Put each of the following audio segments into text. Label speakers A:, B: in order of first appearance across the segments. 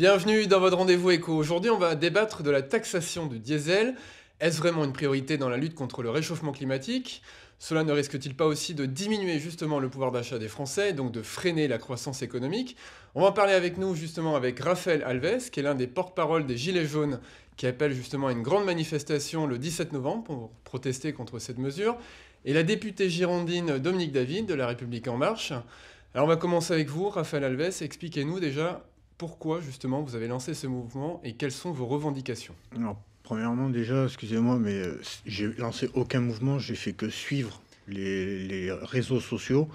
A: Bienvenue dans votre rendez-vous éco. Aujourd'hui, on va débattre de la taxation du diesel. Est-ce vraiment une priorité dans la lutte contre le réchauffement climatique Cela ne risque-t-il pas aussi de diminuer justement le pouvoir d'achat des Français, donc de freiner la croissance économique On va en parler avec nous justement avec Raphaël Alves, qui est l'un des porte-parole des Gilets jaunes, qui appelle justement à une grande manifestation le 17 novembre pour protester contre cette mesure, et la députée girondine Dominique David de La République En Marche. Alors on va commencer avec vous, Raphaël Alves, expliquez-nous déjà pourquoi justement vous avez lancé ce mouvement
B: et quelles sont vos revendications premièrement, déjà, excusez-moi, mais euh, j'ai lancé aucun mouvement, j'ai fait que suivre les, réseaux sociaux.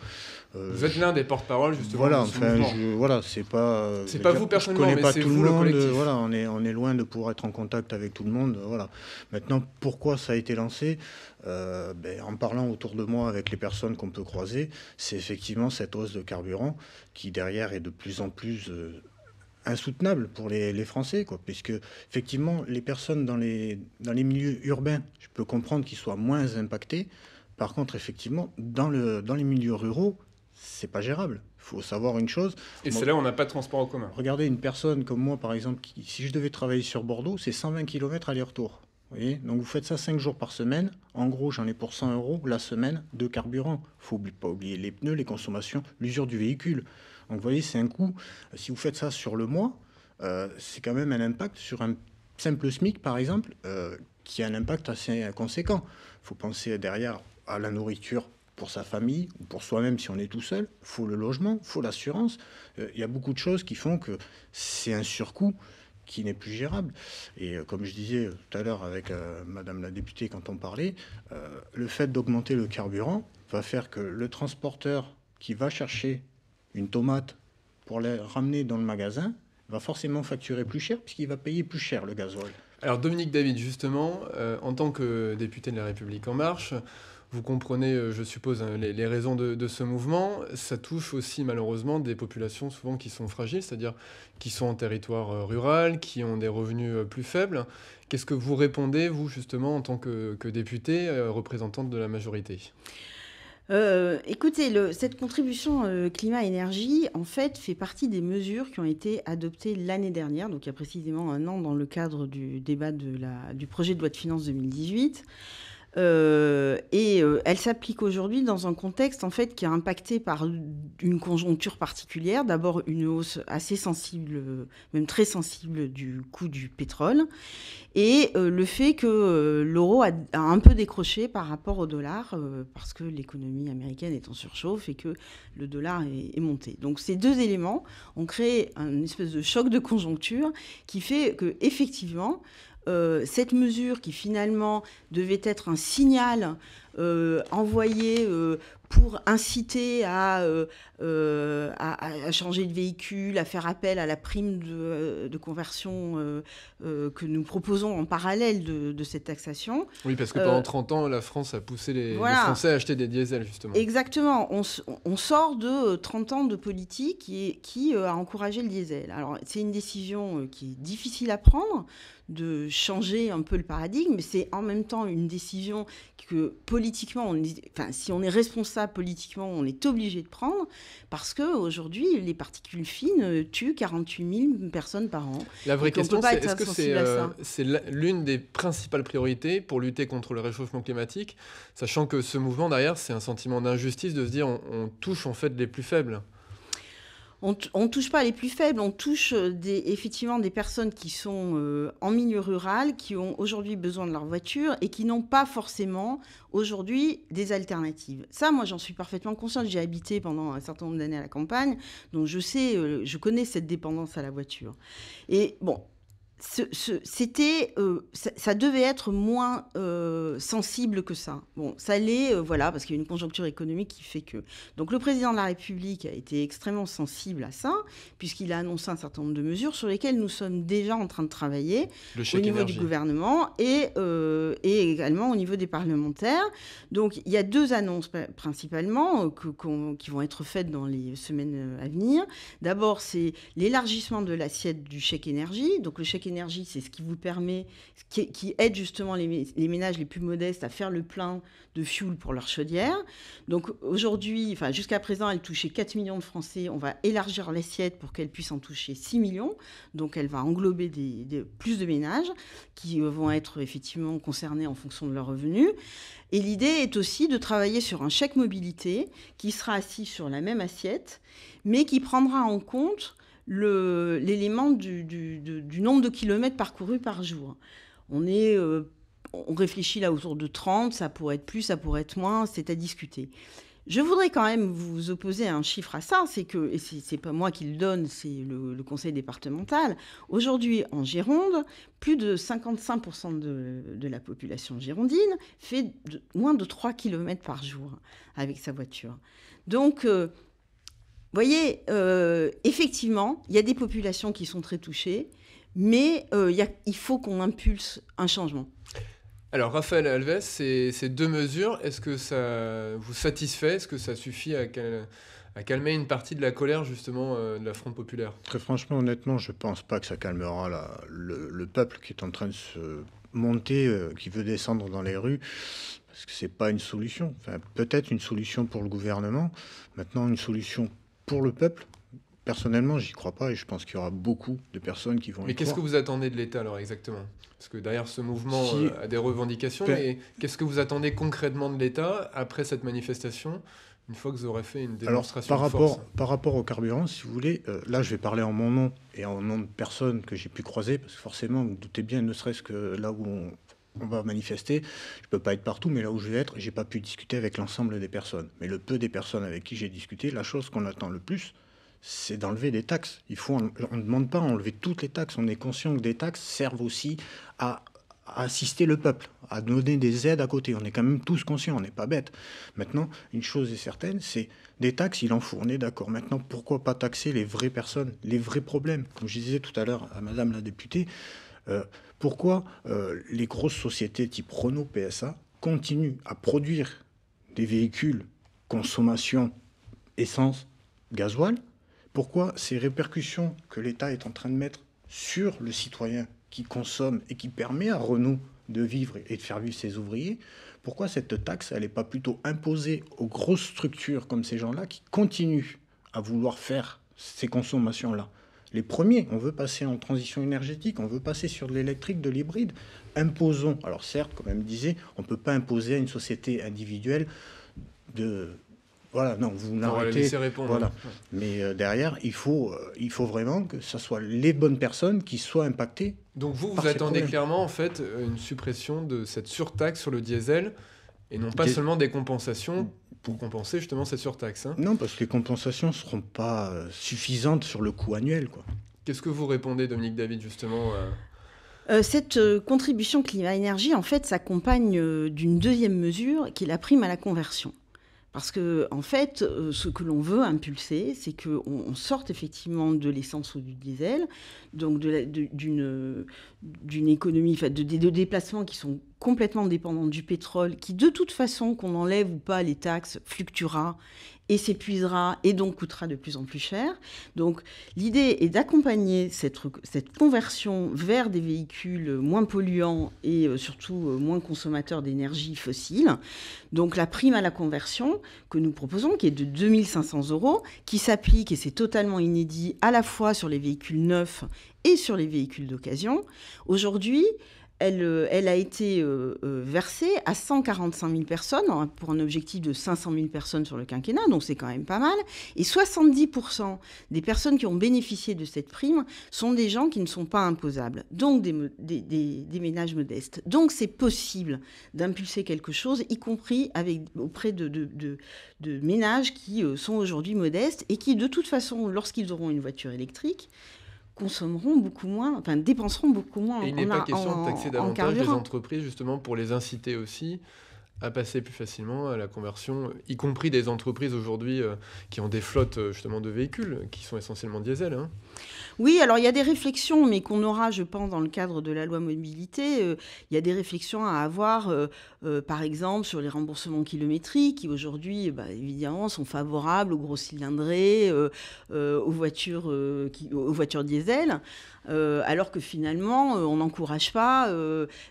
B: Euh, vous êtes l'un
A: des porte-parole justement. Voilà, enfin,
B: je, voilà, c'est pas. Euh, c'est pas vous personnellement, je connais pas tout le monde. voilà, on est loin de pouvoir être en contact avec tout le monde. Voilà. Maintenant, pourquoi ça a été lancé ben, En parlant autour de moi avec les personnes qu'on peut croiser, c'est effectivement cette hausse de carburant qui derrière est de plus en plus insoutenable pour les, Français, quoi, puisque effectivement, les personnes dans les, dans les milieux urbains, je peux comprendre qu'ils soient moins impactés. Par contre, effectivement, dans, le, dans les milieux ruraux, c'est pas gérable. Il faut savoir une chose. Et c'est là où on
A: n'a pas de transport en commun.
B: Regardez une personne comme moi, par exemple, qui, si je devais travailler sur Bordeaux, c'est 120 km aller-retour. Donc vous faites ça 5 jours par semaine. En gros, j'en ai pour 100 euros la semaine de carburant. faut pas oublier les pneus, les consommations, l'usure du véhicule. Donc vous voyez, c'est un coût. Euh, si vous faites ça sur le mois, euh, c'est quand même un impact sur un simple SMIC, par exemple, euh, qui a un impact assez conséquent. Il faut penser derrière à la nourriture pour sa famille ou pour soi-même si on est tout seul. Il faut le logement, il faut l'assurance. Il y a beaucoup de choses qui font que c'est un surcoût qui n'est plus gérable. Et euh, comme je disais tout à l'heure avec euh, Madame la députée quand on parlait, euh, le fait d'augmenter le carburant va faire que le transporteur qui va chercher une tomate pour la ramener dans le magasin va forcément facturer plus cher puisqu'il va payer plus cher le gasoil.
A: Alors Dominique David, justement, en tant que député de la République en marche, vous comprenez, euh, je suppose, hein, les, raisons de, ce mouvement. Ça touche aussi malheureusement des populations souvent qui sont fragiles, c'est-à-dire qui sont en territoire euh, rural, qui ont des revenus euh, plus faibles. Qu'est-ce que vous répondez, vous, justement, en tant que, que député,
C: représentante de la majorité écoutez, le, cette contribution climat-énergie, en fait, fait partie des mesures qui ont été adoptées l'année dernière, donc il y a précisément un an, dans le cadre du débat de la, du projet de loi de finances 2018. Euh, et euh, elle s'applique aujourd'hui dans un contexte en fait qui est impacté par une conjoncture particulière. D'abord une hausse assez sensible, même très sensible du coût du pétrole, et euh, le fait que l'euro a, un peu décroché par rapport au dollar parce que l'économie américaine est en surchauffe et que le dollar est, monté. Donc ces deux éléments ont créé un espèce de choc de conjoncture qui fait que effectivement euh, cette mesure qui finalement devait être un signal euh, envoyé euh, pour inciter euh, à, à, changer de véhicule, à faire appel à la prime de, conversion que nous proposons en parallèle de, cette taxation. Oui, parce que pendant
A: 30 ans, la France a poussé les, Français à acheter des diesels, justement.
C: Exactement. On, sort de 30 ans de politique qui, qui a encouragé le diesel. Alors, c'est une décision qui est difficile à prendre, de changer un peu le paradigme, mais c'est en même temps une décision que, politiquement, on si on est responsable politiquement, on est obligé de prendre, parce qu'aujourd'hui, les particules fines euh, tuent 48 000 personnes par an. La vraie question, c'est est-ce que
A: c'est euh, l'une des principales priorités pour lutter contre le réchauffement climatique, sachant que ce mouvement, derrière, c'est un sentiment d'injustice de se dire on touche en fait les plus faibles
C: on ne touche pas les plus faibles, on touche euh, des, effectivement des personnes qui sont euh, en milieu rural, qui ont aujourd'hui besoin de leur voiture et qui n'ont pas forcément aujourd'hui des alternatives. Ça, moi, j'en suis parfaitement consciente. J'ai habité pendant un certain nombre d'années à la campagne, donc je sais, euh, je connais cette dépendance à la voiture. Et bon, c'était, euh, ça, devait être moins euh, sensible que ça. Bon, ça l'est, euh, voilà, parce qu'il y a une conjoncture économique qui fait que. Donc le président de la République a été extrêmement sensible à ça, puisqu'il a annoncé un certain nombre de mesures sur lesquelles nous sommes déjà en train de travailler au niveau du gouvernement et, également au niveau des parlementaires. Donc il y a deux annonces principalement qui vont être faites dans les semaines à venir. D'abord, c'est l'élargissement de l'assiette du chèque énergie. Donc le chèque énergie, c'est ce qui vous permet, qui, aide justement les, ménages les plus modestes à faire le plein de fuel pour leur chaudière. Donc aujourd'hui, enfin jusqu'à présent, elle touchait 4 millions de Français. On va élargir l'assiette pour qu'elle puisse en toucher 6 millions. Donc elle va englober des, plus de ménages qui euh, vont être effectivement concernés en fonction de leurs revenus. Et l'idée est aussi de travailler sur un chèque mobilité qui sera assis sur la même assiette, mais qui prendra en compte l'élément du, nombre de kilomètres parcourus par jour. On est euh, on réfléchit là autour de 30, ça pourrait être plus, ça pourrait être moins, c'est à discuter. Je voudrais quand même vous opposer un chiffre à ça, c'est que, et c'est pas moi qui le donne, c'est le, conseil départemental. Aujourd'hui, en Gironde, plus de 55% de, la population girondine fait moins de 3 km par jour avec sa voiture. Donc, euh, voyez, euh, effectivement, il y a des populations qui sont très touchées, mais euh, il faut qu'on impulse un changement.
A: Alors, Raphaël Alves, ces, deux mesures, est-ce que ça vous satisfait Est-ce que ça suffit à, à, calmer une partie de la colère, justement, euh, de la Front populaire
B: Très franchement, honnêtement, je ne pense pas que ça calmera le, peuple qui est en train de se monter, qui veut descendre dans les rues parce que ce n'est pas une solution. Peut-être une solution pour le gouvernement. Maintenant, une solution pour le peuple, personnellement, j'y crois pas et je pense qu'il y aura beaucoup de personnes qui vont. Mais qu'est-ce que vous
A: attendez de l'État alors exactement Parce que derrière ce mouvement il euh, a des revendications, ben. mais qu'est-ce que vous attendez concrètement de l'État après cette manifestation une fois que vous aurez fait une démonstration par rapport,
B: Par rapport au carburant, si vous voulez, euh, là, je vais parler en mon nom et en nom de personnes que j'ai pu croiser, parce que forcément, vous, vous doutez bien, ne serait-ce que là où on, on va manifester. Je ne peux pas être partout, mais là où je vais être, je n'ai pas pu discuter avec l'ensemble des personnes. Mais le peu des personnes avec qui j'ai discuté, la chose qu'on attend le plus, c'est d'enlever des taxes. Il faut, on ne demande pas à enlever toutes les taxes. On est conscient que des taxes servent aussi à assister le peuple, à donner des aides à côté. On est quand même tous conscients, on n'est pas bêtes. Maintenant, une chose est certaine, c'est des taxes, il en faut, d'accord. Maintenant, pourquoi pas taxer les vraies personnes, les vrais problèmes Comme je disais tout à l'heure à Madame la députée, euh, pourquoi euh, les grosses sociétés type Renault, PSA continuent à produire des véhicules consommation essence, gasoil Pourquoi ces répercussions que l'État est en train de mettre sur le citoyen qui consomme et qui permet à Renault de vivre et de faire vivre ses ouvriers, pourquoi cette taxe, elle n'est pas plutôt imposée aux grosses structures comme ces gens-là qui continuent à vouloir faire ces consommations-là les premiers. On veut passer en transition énergétique, on veut passer sur de l'électrique, de l'hybride. Imposons. Alors certes, comme elle me disait, on ne peut pas imposer à une société individuelle de... Voilà, non, vous n'arrêtez. Voilà. Hein. Mais euh, derrière, il faut, euh, il faut vraiment que ce soit les bonnes personnes qui soient impactées.
A: Donc vous, vous attendez clairement en fait euh, une suppression de cette surtaxe sur le diesel et non pas seulement des compensations pour compenser justement cette surtaxe. Hein.
B: Non, parce que les compensations ne seront pas euh, suffisantes sur le coût annuel. Quoi.
A: Qu'est-ce que vous répondez, Dominique David, justement euh?
C: Euh, cette contribution climat-énergie, en fait, s'accompagne d'une deuxième mesure qui est la prime à la conversion. Parce que, en fait, euh, ce que l'on veut impulser, c'est qu'on sorte effectivement de l'essence ou du diesel, donc d'une d'une économie, enfin de, de déplacements qui sont complètement dépendants du pétrole, qui de toute façon, qu'on enlève ou pas les taxes, fluctuera et s'épuisera et donc coûtera de plus en plus cher. Donc l'idée est d'accompagner cette, cette, conversion vers des véhicules moins polluants et euh, surtout euh, moins consommateurs d'énergie fossile. Donc la prime à la conversion que nous proposons, qui est de 2500 euros, qui s'applique, et c'est totalement inédit, à la fois sur les véhicules neufs et sur les véhicules d'occasion. Aujourd'hui, euh, elle, a été euh, euh, versée à 145 000 personnes hein, pour un objectif de 500 000 personnes sur le quinquennat, donc c'est quand même pas mal. Et 70% des personnes qui ont bénéficié de cette prime sont des gens qui ne sont pas imposables, donc des, ménages modestes. Donc c'est possible d'impulser quelque chose, y compris avec, auprès de, de ménages qui sont aujourd'hui modestes et qui, de toute façon, lorsqu'ils auront une voiture électrique, consommeront beaucoup moins, enfin dépenseront beaucoup moins. Et il n'est pas question de taxer davantage les
A: entreprises justement pour les inciter aussi à passer plus facilement à la conversion, y compris des entreprises aujourd'hui euh, qui ont des flottes euh, justement de
C: véhicules qui
A: sont essentiellement diesel. Hein.
C: Oui, alors il y a des réflexions, mais qu'on aura, je pense, dans le cadre de la loi mobilité. Euh, il y a des réflexions à avoir, euh, euh, par exemple, sur les remboursements kilométriques, qui aujourd'hui, bah, évidemment, sont favorables aux gros cylindrés, aux, voitures, aux voitures diesel. alors que finalement, on n'encourage pas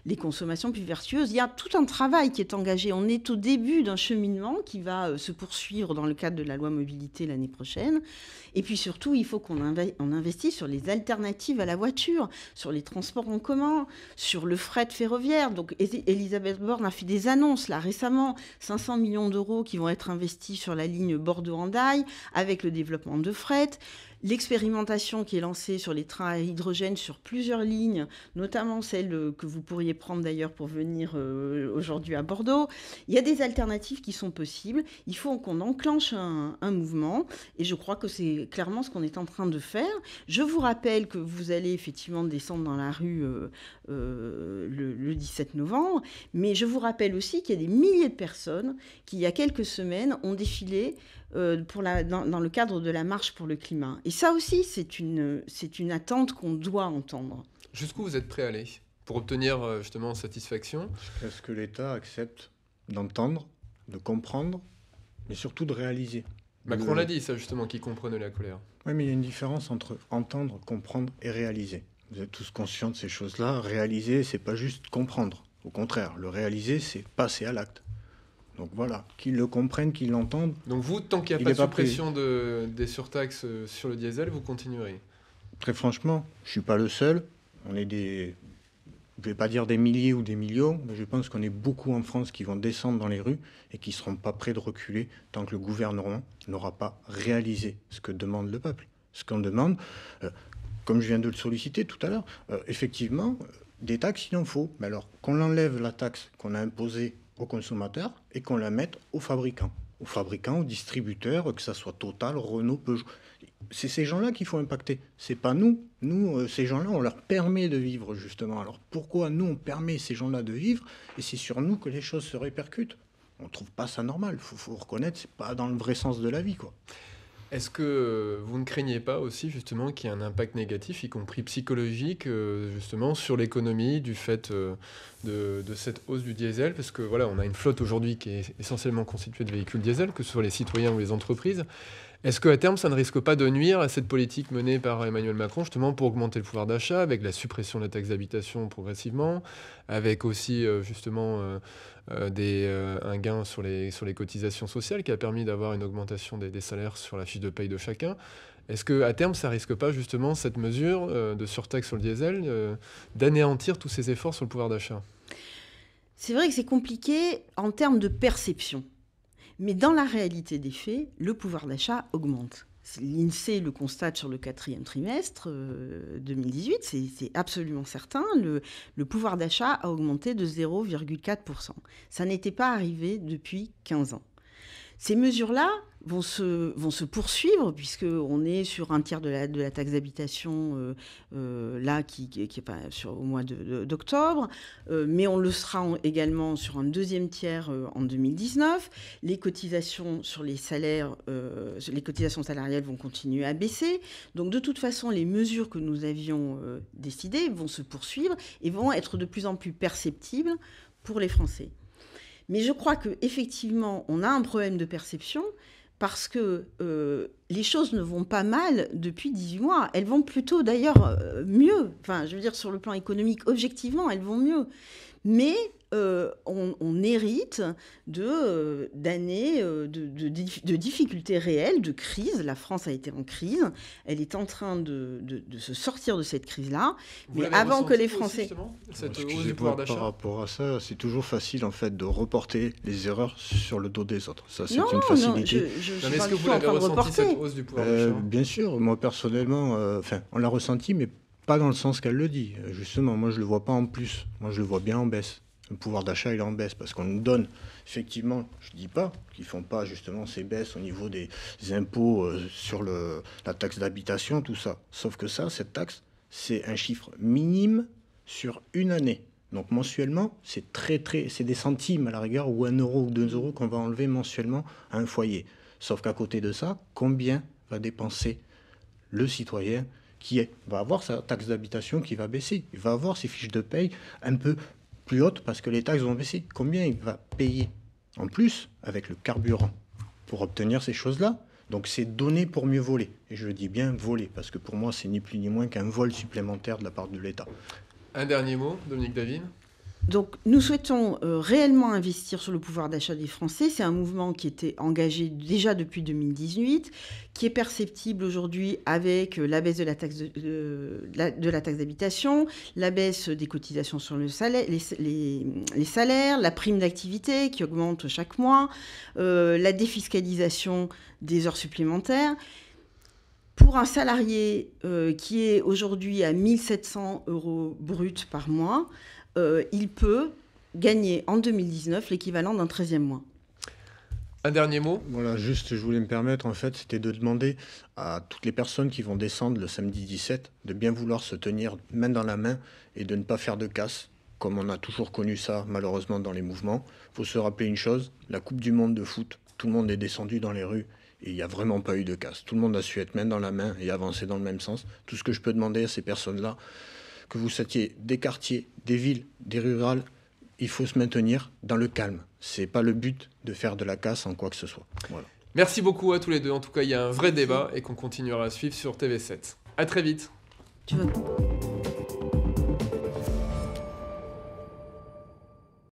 C: les consommations plus vertueuses. Il y a tout un travail qui est engagé. On est au début d'un cheminement qui va se poursuivre dans le cadre de la loi mobilité l'année prochaine. Et puis surtout, il faut qu'on investisse investi sur les alternatives à la voiture, sur les transports en commun, sur le fret ferroviaire. Donc Elisabeth Borne a fait des annonces là récemment, 500 millions d'euros qui vont être investis sur la ligne Bordeaux-Andaille avec le développement de fret. L'expérimentation qui est lancée sur les trains à hydrogène sur plusieurs lignes, notamment celle euh, que vous pourriez prendre d'ailleurs pour venir euh, aujourd'hui à Bordeaux, il y a des alternatives qui sont possibles. Il faut qu'on enclenche un, mouvement et je crois que c'est clairement ce qu'on est en train de faire. Je vous rappelle que vous allez effectivement descendre dans la rue euh, le 17 novembre, mais je vous rappelle aussi qu'il y a des milliers de personnes qui, il y a quelques semaines, ont défilé euh, pour la, dans, dans, le cadre de la marche pour le climat. Et ça aussi, c'est une, c'est une attente qu'on doit entendre.
A: Jusqu'où vous êtes prêt à aller pour obtenir euh, justement satisfaction Est-ce que l'État accepte
B: d'entendre, de comprendre, mais surtout de
A: réaliser Macron l'a dit, ça justement, qui comprenait la colère.
B: Oui, mais il y a une différence entre entendre, comprendre et réaliser. Vous êtes tous conscients de ces choses-là. Réaliser, c'est pas juste comprendre. Au contraire, le réaliser, c'est passer à l'acte. Donc voilà, qu'ils le comprennent, qu'ils l'entendent. Donc vous, tant qu'il n'y a pas de pression
A: des surtaxes euh, sur le diesel, vous continuerez
B: Très franchement, je ne suis pas le seul. On est des, je ne vais pas dire des milliers ou des millions, mais je pense qu'on est beaucoup en France qui vont descendre dans les rues et qui ne seront pas prêts de reculer tant que le gouvernement n'aura pas réalisé ce que demande le peuple. Ce qu'on demande, euh, comme je viens de le solliciter tout à l'heure, euh, effectivement, des taxes, il en faut. Mais alors qu'on enlève la taxe qu'on a imposée au consommateurs et qu'on la mette aux fabricants, aux fabricants, aux distributeurs, que ça soit Total, Renault, Peugeot. C'est ces gens-là qu'il faut impacter. C'est pas nous. Nous, euh, ces gens-là, on leur permet de vivre justement. Alors pourquoi nous on permet ces gens-là de vivre et c'est sur nous que les choses se répercutent On trouve pas ça normal. Faut, faut reconnaître, c'est pas dans le vrai sens de la vie, quoi. Est-ce que euh,
A: vous ne craignez pas aussi justement qu'il y ait un impact négatif, y compris psychologique, euh, justement sur l'économie du fait euh, de, cette hausse du diesel Parce que voilà, on a une flotte aujourd'hui qui est essentiellement constituée de véhicules diesel, que ce soit les citoyens ou les entreprises. Est-ce qu'à terme, ça ne risque pas de nuire à cette politique menée par Emmanuel Macron, justement pour augmenter le pouvoir d'achat, avec la suppression de la taxe d'habitation progressivement, avec aussi euh, justement euh, euh, des, un gain sur les, cotisations sociales qui a permis d'avoir une augmentation des, salaires sur la fiche de paye de chacun Est-ce qu'à terme, ça ne risque pas justement cette mesure de surtaxe sur le diesel d'anéantir tous ces efforts sur le pouvoir d'achat
C: c'est vrai que c'est compliqué en termes de perception. Mais dans la réalité des faits, le pouvoir d'achat augmente. L'INSEE le constate sur le quatrième trimestre 2018, euh, c'est absolument certain, le pouvoir d'achat a augmenté de 0,4%. Ça n'était pas arrivé depuis 15 ans. Ces mesures-là vont se, vont se poursuivre, puisqu'on est sur un tiers de la, taxe d'habitation, euh, euh, là, qui, qui, est pas au mois d'octobre, euh, mais on le sera également sur un deuxième tiers en 2019. Les cotisations sur les salaires, les cotisations salariales vont continuer à baisser. Donc, de toute façon, les mesures que nous avions décidées vont se poursuivre et vont être de plus en plus perceptibles pour les Français. Mais je crois qu'effectivement, on a un problème de perception parce que euh, les choses ne vont pas mal depuis 18 mois. Elles vont plutôt d'ailleurs euh, mieux. Enfin, je veux dire, sur le plan économique, objectivement, elles vont mieux. Mais euh, on, hérite de euh, d'années euh, de, difficultés réelles, de crises. La France a été en crise. Elle est en train de, se sortir de cette crise-là. Mais avant que les Français, cette hausse du pouvoir Par
B: rapport à ça, c'est toujours facile en fait de reporter les erreurs sur le dos des autres. Ça, c'est une facilité.
A: est-ce que vous l'avez ressenti cette hausse du pouvoir d'achat
B: Bien sûr, moi personnellement, enfin, on l'a ressenti, mais pas dans le sens qu'elle le dit. Justement, moi je le vois pas en plus. Moi je le vois bien en baisse le pouvoir d'achat il en baisse parce qu'on nous donne effectivement, je dis pas qu'ils font pas justement ces baisses au niveau des, impôts euh, sur le, la taxe d'habitation, tout ça. Sauf que ça, cette taxe, c'est un chiffre minime sur une année. Donc mensuellement, c'est très très, c'est des centimes à la rigueur ou un euro ou deux euros qu'on va enlever mensuellement à un foyer. Sauf qu'à côté de ça, combien va dépenser le citoyen qui va avoir sa taxe d'habitation qui va baisser. Il va avoir ses fiches de paye un peu plus haute parce que les taxes vont baisser. Combien il va payer en plus avec le carburant pour obtenir ces choses-là Donc c'est donné pour mieux voler. Et je dis bien voler parce que pour moi, c'est ni plus ni moins qu'un vol supplémentaire de la part de l'État. Un dernier mot, Dominique David
C: donc nous souhaitons euh, réellement investir sur le pouvoir d'achat des Français. C'est un mouvement qui était engagé déjà depuis 2018, qui est perceptible aujourd'hui avec euh, la baisse de la taxe d'habitation, la baisse des cotisations sur le salaire, les, salaires, la prime d'activité qui augmente chaque mois, euh, la défiscalisation des heures supplémentaires. Pour un salarié qui est aujourd'hui à 1700 euros bruts par mois, euh, il peut gagner en 2019 l'équivalent d'un 13e mois.
B: Un dernier mot Voilà, juste, je voulais me permettre, en fait, c'était de demander à toutes les personnes qui vont descendre le samedi 17 de bien vouloir se tenir main dans la main et de ne pas faire de casse, comme on a toujours connu ça, malheureusement, dans les mouvements. Il faut se rappeler une chose la Coupe du Monde de foot, tout le monde est descendu dans les rues et il n'y a vraiment pas eu de casse. Tout le monde a su être main dans la main et avancer dans le même sens. Tout ce que je peux demander à ces personnes-là, que vous soyez des quartiers, des villes, des rurales, il faut se maintenir dans le calme. Ce n'est pas le but de faire de la casse en quoi que ce soit.
A: Merci beaucoup à tous les deux. En tout cas, il y a un vrai débat et qu'on continuera à suivre sur TV7. À très vite.